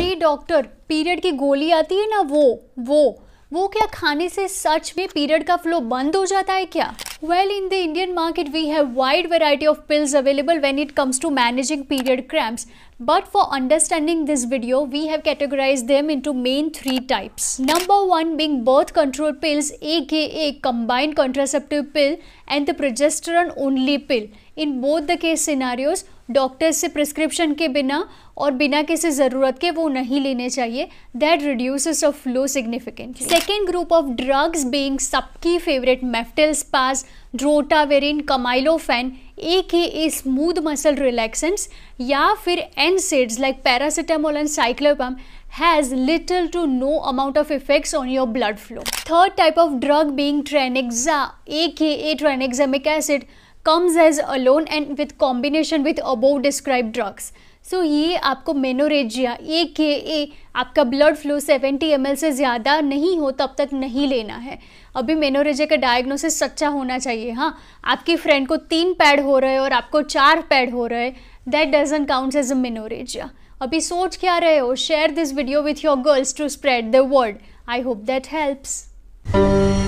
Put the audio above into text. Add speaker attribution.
Speaker 1: अरे doctor period की गोली आती है ना वो वो वो क्या खाने से सच में पीरियड का फ्लो बंद हो जाता है क्या well in the Indian market we have wide variety of pills available when it comes to managing period cramps. But for understanding this video, we have categorized them into main three types. Number one being birth control pills aka combined contraceptive pill and the progesterone only pill. In both the case scenarios doctor से prescription के बिना और बिना किसी ज़रूरत के वो नहीं लेने चाहिए that reduces of low significant second group of drugs being सबकी favourite Meftal Spas drotaverine camylofin A K A smooth muscle relaxants या फिर an like paracetamol and Cyclopam has to no amount of effects on your blood flow third type of drug being Trenexa being Trenexa a tranexamic acid comes as alone and with combination with above describe drugs so ये आपको menorrhagia ए K ए आपका blood flow 70 M से ज़्यादा नहीं हो तब तक नहीं लेना है अभी मेनोरेजिया का डायग्नोसिस सच्चा होना चाहिए हाँ आपकी फ्रेंड को तीन पैड हो रहे और आपको चार पैड हो रहे that doesn't counts as a menorrhagia अभी सोच क्या रहे हो share this video with your girls to spread the word I hope that helps